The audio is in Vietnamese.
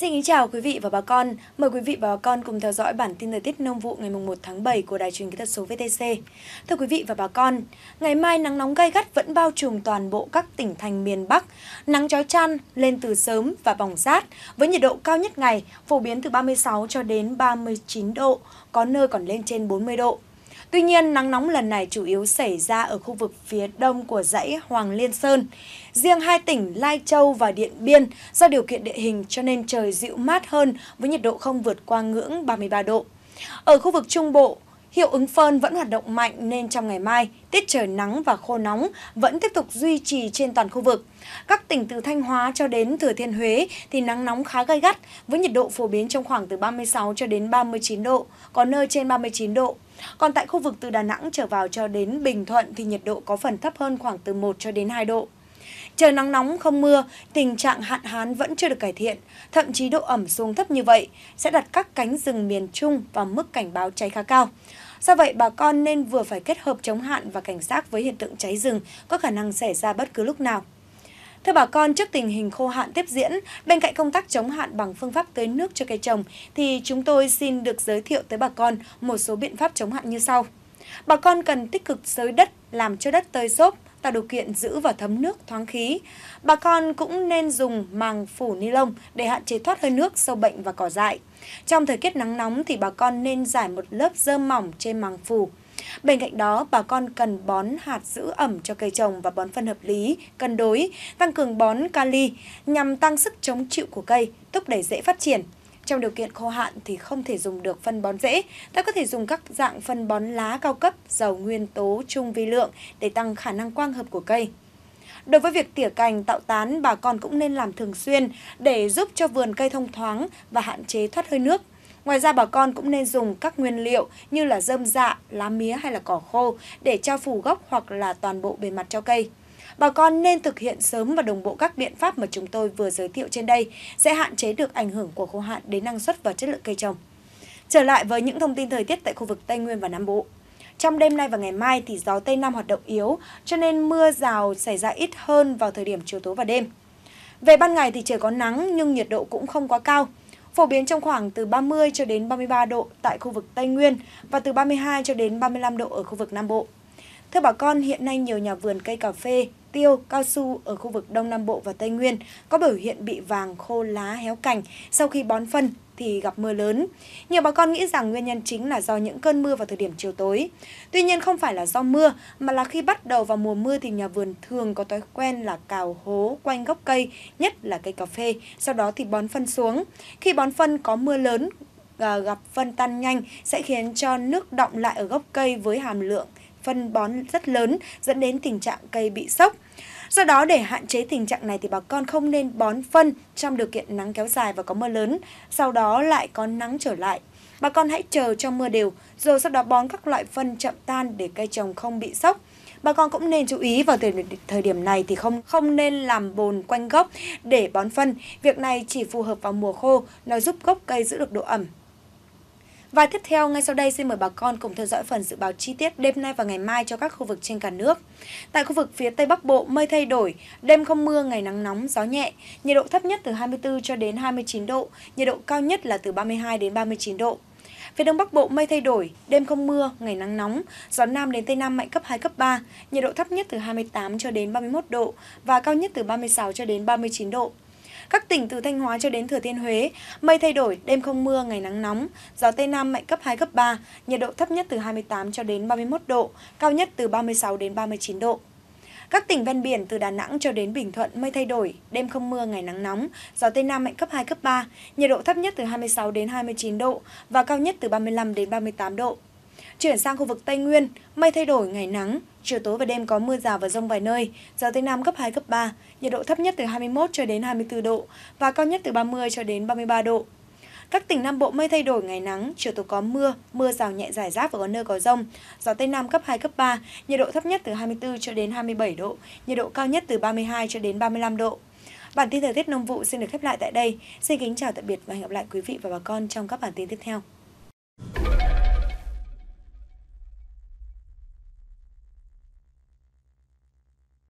Xin kính chào quý vị và bà con. Mời quý vị và bà con cùng theo dõi bản tin thời tiết nông vụ ngày 1 tháng 7 của Đài truyền kỹ thuật số VTC. Thưa quý vị và bà con, ngày mai nắng nóng gay gắt vẫn bao trùm toàn bộ các tỉnh thành miền Bắc. Nắng chói chăn lên từ sớm và bỏng rát với nhiệt độ cao nhất ngày phổ biến từ 36 cho đến 39 độ, có nơi còn lên trên 40 độ. Tuy nhiên, nắng nóng lần này chủ yếu xảy ra ở khu vực phía đông của dãy Hoàng Liên Sơn. Riêng hai tỉnh Lai Châu và Điện Biên do điều kiện địa hình cho nên trời dịu mát hơn với nhiệt độ không vượt qua ngưỡng 33 độ. Ở khu vực Trung Bộ, Hiệu ứng phơn vẫn hoạt động mạnh nên trong ngày mai, tiết trời nắng và khô nóng vẫn tiếp tục duy trì trên toàn khu vực. Các tỉnh từ Thanh Hóa cho đến Thừa Thiên Huế thì nắng nóng khá gay gắt với nhiệt độ phổ biến trong khoảng từ 36 cho đến 39 độ, có nơi trên 39 độ. Còn tại khu vực từ Đà Nẵng trở vào cho đến Bình Thuận thì nhiệt độ có phần thấp hơn khoảng từ 1 cho đến 2 độ. Trời nắng nóng không mưa, tình trạng hạn hán vẫn chưa được cải thiện, thậm chí độ ẩm xuống thấp như vậy sẽ đặt các cánh rừng miền Trung vào mức cảnh báo cháy khá cao. Do vậy, bà con nên vừa phải kết hợp chống hạn và cảnh giác với hiện tượng cháy rừng có khả năng xảy ra bất cứ lúc nào. Thưa bà con, trước tình hình khô hạn tiếp diễn, bên cạnh công tác chống hạn bằng phương pháp tưới nước cho cây trồng, thì chúng tôi xin được giới thiệu tới bà con một số biện pháp chống hạn như sau. Bà con cần tích cực xới đất, làm cho đất tơi xốp, tạo điều kiện giữ và thấm nước thoáng khí. Bà con cũng nên dùng màng phủ ni lông để hạn chế thoát hơi nước, sâu bệnh và cỏ dại. Trong thời tiết nắng nóng thì bà con nên giải một lớp dơ mỏng trên màng phủ. Bên cạnh đó, bà con cần bón hạt giữ ẩm cho cây trồng và bón phân hợp lý, cân đối, tăng cường bón kali nhằm tăng sức chống chịu của cây, thúc đẩy dễ phát triển. Trong điều kiện khô hạn thì không thể dùng được phân bón dễ ta có thể dùng các dạng phân bón lá cao cấp giàu nguyên tố trung vi lượng để tăng khả năng quang hợp của cây. Đối với việc tỉa cành tạo tán, bà con cũng nên làm thường xuyên để giúp cho vườn cây thông thoáng và hạn chế thoát hơi nước. Ngoài ra bà con cũng nên dùng các nguyên liệu như là rơm dạ, lá mía hay là cỏ khô để che phủ gốc hoặc là toàn bộ bề mặt cho cây. Bà con nên thực hiện sớm và đồng bộ các biện pháp mà chúng tôi vừa giới thiệu trên đây sẽ hạn chế được ảnh hưởng của khô hạn đến năng suất và chất lượng cây trồng. Trở lại với những thông tin thời tiết tại khu vực Tây Nguyên và Nam Bộ. Trong đêm nay và ngày mai thì gió Tây Nam hoạt động yếu, cho nên mưa rào xảy ra ít hơn vào thời điểm chiều tối và đêm. Về ban ngày thì trời có nắng nhưng nhiệt độ cũng không quá cao. Phổ biến trong khoảng từ 30 cho đến 33 độ tại khu vực Tây Nguyên và từ 32 cho đến 35 độ ở khu vực Nam Bộ. Theo bà con, hiện nay nhiều nhà vườn cây cà phê, tiêu, cao su ở khu vực Đông Nam Bộ và Tây Nguyên có biểu hiện bị vàng khô lá héo cành sau khi bón phân thì gặp mưa lớn. Nhiều bà con nghĩ rằng nguyên nhân chính là do những cơn mưa vào thời điểm chiều tối. Tuy nhiên không phải là do mưa, mà là khi bắt đầu vào mùa mưa thì nhà vườn thường có thói quen là cào hố quanh gốc cây, nhất là cây cà phê, sau đó thì bón phân xuống. Khi bón phân có mưa lớn, à, gặp phân tan nhanh sẽ khiến cho nước động lại ở gốc cây với hàm lượng phân bón rất lớn dẫn đến tình trạng cây bị sốc. Do đó để hạn chế tình trạng này thì bà con không nên bón phân trong điều kiện nắng kéo dài và có mưa lớn, sau đó lại có nắng trở lại. Bà con hãy chờ cho mưa đều, rồi sau đó bón các loại phân chậm tan để cây trồng không bị sốc. Bà con cũng nên chú ý vào thời, điểm này thì không không nên làm bồn quanh gốc để bón phân. Việc này chỉ phù hợp vào mùa khô, nó giúp gốc cây giữ được độ ẩm, và tiếp theo, ngay sau đây xin mời bà con cùng theo dõi phần dự báo chi tiết đêm nay và ngày mai cho các khu vực trên cả nước. Tại khu vực phía Tây Bắc Bộ, mây thay đổi, đêm không mưa, ngày nắng nóng, gió nhẹ, nhiệt độ thấp nhất từ 24 cho đến 29 độ, nhiệt độ cao nhất là từ 32 đến 39 độ. Phía Đông Bắc Bộ mây thay đổi, đêm không mưa, ngày nắng nóng, gió Nam đến Tây Nam mạnh cấp 2, cấp 3, nhiệt độ thấp nhất từ 28 cho đến 31 độ và cao nhất từ 36 cho đến 39 độ. Các tỉnh từ Thanh Hóa cho đến Thừa Thiên Huế, mây thay đổi, đêm không mưa, ngày nắng nóng, gió Tây Nam mạnh cấp 2, cấp 3, nhiệt độ thấp nhất từ 28 cho đến 31 độ, cao nhất từ 36 đến 39 độ. Các tỉnh ven biển từ Đà Nẵng cho đến Bình Thuận mây thay đổi, đêm không mưa, ngày nắng nóng, gió Tây Nam mạnh cấp 2, cấp 3, nhiệt độ thấp nhất từ 26 đến 29 độ và cao nhất từ 35 đến 38 độ. Chuyển sang khu vực Tây Nguyên, mây thay đổi, ngày nắng, chiều tối và đêm có mưa rào và rông vài nơi, gió Tây Nam cấp 2, cấp 3, nhiệt độ thấp nhất từ 21 cho đến 24 độ và cao nhất từ 30 cho đến 33 độ. Các tỉnh Nam Bộ mây thay đổi ngày nắng, chiều tối có mưa, mưa rào nhẹ rải rác và có nơi có rông. Gió Tây Nam cấp 2, cấp 3, nhiệt độ thấp nhất từ 24 cho đến 27 độ, nhiệt độ cao nhất từ 32 cho đến 35 độ. Bản tin thời tiết nông vụ xin được khép lại tại đây. Xin kính chào tạm biệt và hẹn gặp lại quý vị và bà con trong các bản tin tiếp theo.